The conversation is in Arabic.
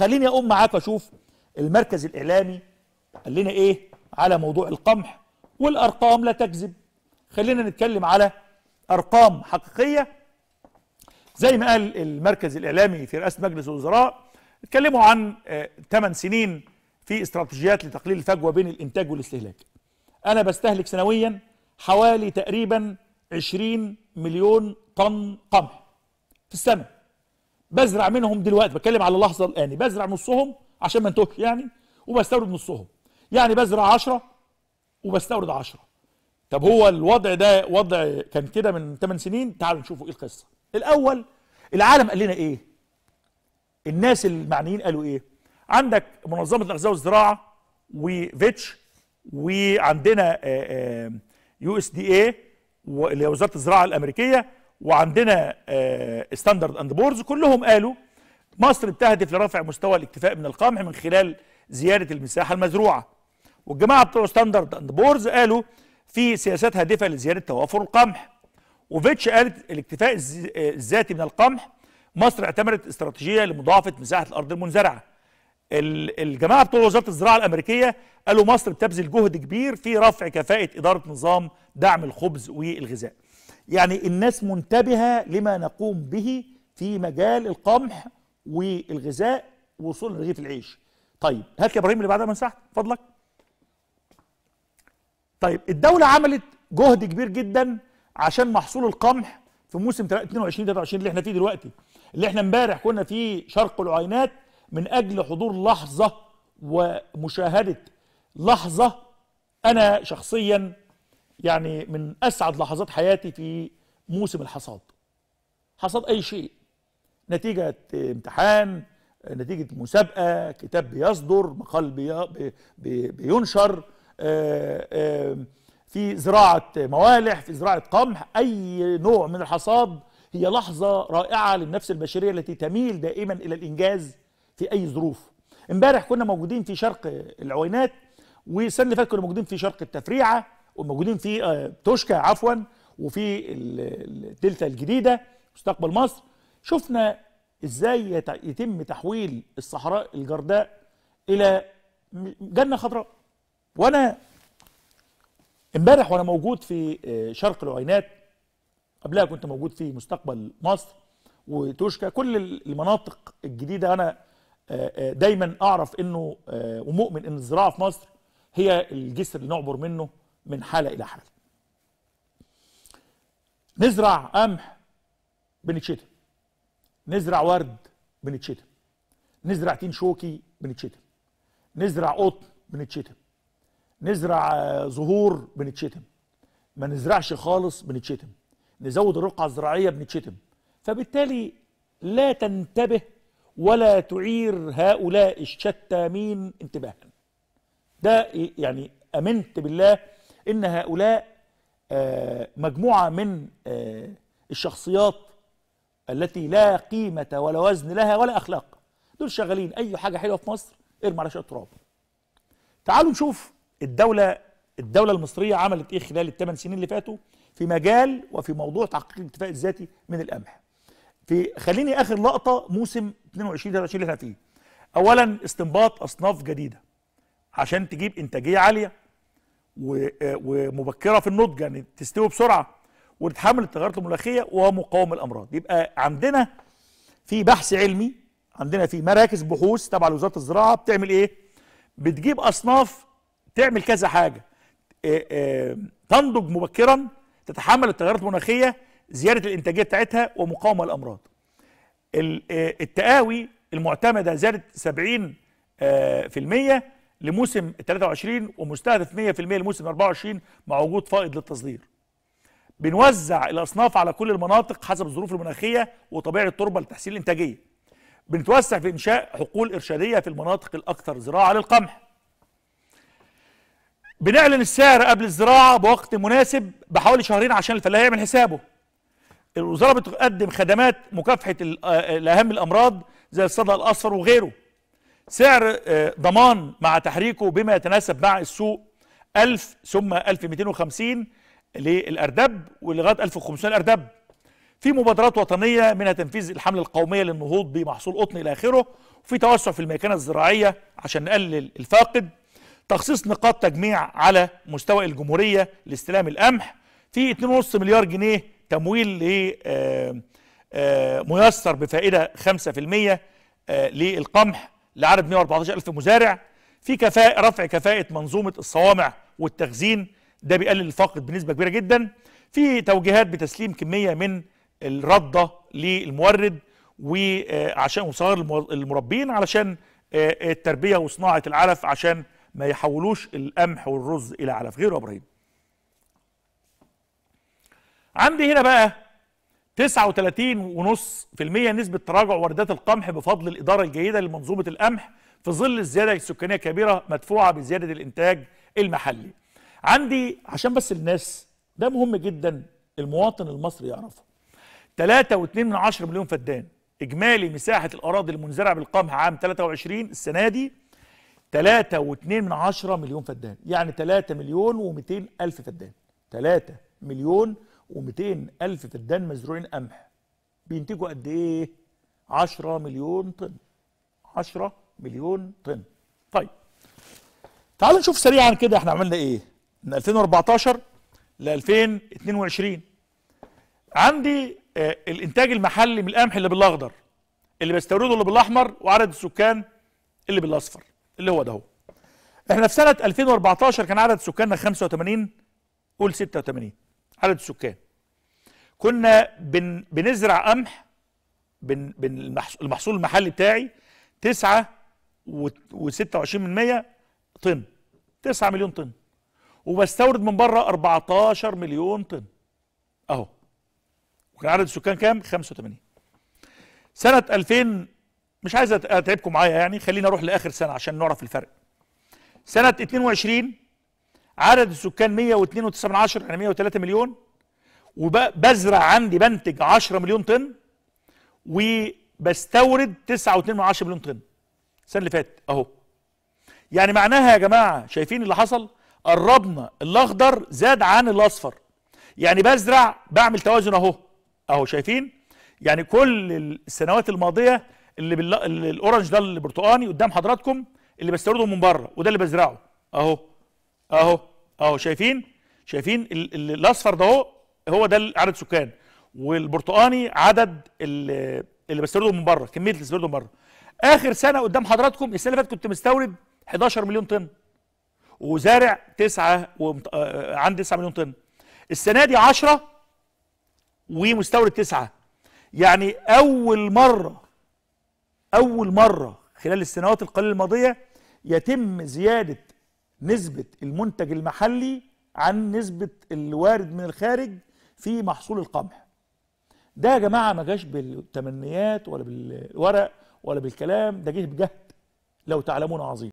خليني اقوم معاك اشوف المركز الاعلامي قال لنا ايه على موضوع القمح والارقام لا تكذب خلينا نتكلم على ارقام حقيقيه زي ما قال المركز الاعلامي في رئاسه مجلس الوزراء اتكلموا عن 8 آه، سنين في استراتيجيات لتقليل الفجوه بين الانتاج والاستهلاك انا بستهلك سنويا حوالي تقريبا 20 مليون طن قمح في السنه بزرع منهم دلوقتي بتكلم على اللحظه الان يعني بزرع نصهم عشان ما انتهش يعني وبستورد نصهم يعني بزرع 10 وبستورد 10 طب هو الوضع ده وضع كان كده من 8 سنين تعالوا نشوفوا ايه القصه الاول العالم قال لنا ايه الناس المعنيين قالوا ايه عندك منظمه الاغذيه والزراعه وفيتش وعندنا آه، آه، يو اس دي اي وزاره الزراعه الامريكيه وعندنا ستاندرد اند بورز كلهم قالوا مصر بتهدف لرفع مستوى الاكتفاء من القمح من خلال زياده المساحه المزروعه والجماعه بتوع ستاندرد اند بورز قالوا في سياسات هادفه لزياده توافر القمح وفيتش قالت الاكتفاء آه، الذاتي من القمح مصر اعتمدت استراتيجيه لمضاعفه مساحه الارض المنزرعه الجماعه بتوع وزاره الزراعه الامريكيه قالوا مصر بتبذل جهد كبير في رفع كفاءه اداره نظام دعم الخبز والغذاء يعني الناس منتبهة لما نقوم به في مجال القمح والغذاء وصول لرغيف العيش طيب هات يا ابراهيم اللي بعدها من تحت فضلك طيب الدولة عملت جهد كبير جدا عشان محصول القمح في موسم 22 23 اللي احنا فيه دلوقتي اللي احنا امبارح كنا فيه شرق العينات من اجل حضور لحظة ومشاهدة لحظة انا شخصيا يعني من اسعد لحظات حياتي في موسم الحصاد حصاد اي شيء نتيجه امتحان نتيجه مسابقه كتاب بيصدر مقال بي بي بينشر آه، آه، في زراعه موالح في زراعه قمح اي نوع من الحصاد هي لحظه رائعه للنفس البشريه التي تميل دائما الى الانجاز في اي ظروف امبارح كنا موجودين في شرق العوينات والسنه اللي فاتت كنا موجودين في شرق التفريعه وموجودين في آه، توشكا عفوا وفي الدلتا الجديده مستقبل مصر شفنا ازاي يتم تحويل الصحراء الجرداء الى جنه خضراء وانا امبارح وانا موجود في آه، شرق العينات قبلها كنت موجود في مستقبل مصر وتوشكا كل المناطق الجديده انا آه، دايما اعرف انه ومؤمن ان الزراعه في مصر هي الجسر اللي نعبر منه من حالة إلى حالة نزرع قمح بنتشتم نزرع ورد بنتشتم نزرع تين شوكي بنتشتم نزرع قطن بنتشتم نزرع آه، زهور بنتشتم ما نزرعش خالص بنتشتم نزود الرقعة الزراعية بنتشتم فبالتالي لا تنتبه ولا تعير هؤلاء الشتامين انتباها ده يعني امنت بالله ان هؤلاء آه، مجموعه من آه، الشخصيات التي لا قيمه ولا وزن لها ولا اخلاق دول شغالين اي حاجه حلوه في مصر ارمي على شويه تراب تعالوا نشوف الدوله الدوله المصريه عملت ايه خلال الثمان سنين اللي فاتوا في مجال وفي موضوع تحقيق الاكتفاء الذاتي من القمح في خليني اخر لقطه موسم 22 23 اللي احنا فيه اولا استنباط اصناف جديده عشان تجيب انتاجيه عاليه ومبكره في النضج يعني تستوي بسرعه وتتحمل التغيرات المناخيه ومقاومه الامراض يبقى عندنا في بحث علمي عندنا في مراكز بحوث تبع لوزاره الزراعه بتعمل ايه بتجيب اصناف تعمل كذا حاجه تنضج مبكرا تتحمل التغيرات المناخيه زياده الانتاجيه بتاعتها ومقاومه الامراض التقاوي المعتمده زادت 70% لموسم 23 ومستهدف 100% لموسم 24 مع وجود فائض للتصدير بنوزع الاصناف على كل المناطق حسب الظروف المناخيه وطبيعه التربه لتحسين الانتاجيه بنتوسع في انشاء حقول ارشاديه في المناطق الاكثر زراعه للقمح بنعلن السعر قبل الزراعه بوقت مناسب بحوالي شهرين عشان الفلاح يعمل حسابه الوزاره بتقدم خدمات مكافحه آه، اهم الامراض زي الصدى الاصفر وغيره سعر آه، ضمان مع تحريكه بما يتناسب مع السوق 1000 ثم 1250 للأردب ولغاية 1500 الأردب في مبادرات وطنية منها تنفيذ الحملة القومية للنهوض بمحصول قطن إلى آخره وفي توسع في الميكنة الزراعية عشان نقلل الفاقد تخصيص نقاط تجميع على مستوى الجمهورية لاستلام القمح في 2.5 مليار جنيه تمويل ل آه، آه، ميسر بفائدة 5% للقمح لعدد 114 ألف مزارع في كفاءة رفع كفاءة منظومة الصوامع والتخزين ده بيقلل الفاقد بنسبة كبيرة جدا في توجيهات بتسليم كمية من الردة للمورد وعشان وصغار المربين علشان آه، التربية وصناعة العلف عشان ما يحولوش القمح والرز إلى علف غيره يا إبراهيم عندي هنا بقى 39.5% نسبة تراجع واردات القمح بفضل الإدارة الجيدة لمنظومة القمح في ظل الزيادة السكانية كبيرة مدفوعة بزيادة الإنتاج المحلي عندي عشان بس الناس ده مهم جدا المواطن المصري يعرفه 3.2 من مليون فدان إجمالي مساحة الأراضي المنزرعة بالقمح عام 23 السنة دي 3.2 من مليون فدان يعني 3 مليون و200 ألف فدان 3 مليون و200 ألف فدان مزروعين قمح بينتجوا قد إيه؟ 10 مليون طن 10 مليون طن طيب تعالوا نشوف سريعا كده احنا عملنا ايه من 2014 ل 2022 عندي آه الانتاج المحلي من القمح اللي بالاخضر اللي بستورده اللي بالاحمر وعدد السكان اللي بالاصفر اللي هو ده هو احنا في سنه 2014 كان عدد سكاننا 85 قول 86 عدد السكان كنا بن بنزرع قمح بن بن المحصول المحلي بتاعي 9 و26 من 100 طن 9 مليون طن وبستورد من بره 14 مليون طن اهو وكان عدد السكان كام 85 سنه 2000 مش عايز اتعبكم معايا يعني خليني اروح لاخر سنه عشان نعرف الفرق سنه 22 عدد السكان 102 يعني 103 مليون وبزرع عندي بنتج 10 مليون طن وبستورد 9.2 مليون طن السنه اللي فاتت اهو يعني معناها يا جماعه شايفين اللي حصل قربنا الاخضر زاد عن الاصفر يعني بزرع بعمل توازن اهو اهو شايفين يعني كل السنوات الماضيه اللي بال... الاورنج ده البرتقاني قدام حضراتكم اللي بستورده من بره وده اللي بزرعه اهو اهو اهو شايفين شايفين الاصفر ده هو هو ده عدد سكان والبرتقاني عدد اللي بستورده من بره كميه اللي بستورده من بره اخر سنه قدام حضراتكم السنه اللي فاتت كنت مستورد 11 مليون طن وزارع 9 ومت... آه، آه، عندي 9 مليون طن السنه دي 10 ومستورد 9 يعني اول مره اول مره خلال السنوات القليله الماضيه يتم زياده نسبة المنتج المحلي عن نسبة الوارد من الخارج في محصول القمح ده يا جماعة ما جاش بالتمنيات ولا بالورق ولا بالكلام ده جه بجهد لو تعلمون عظيم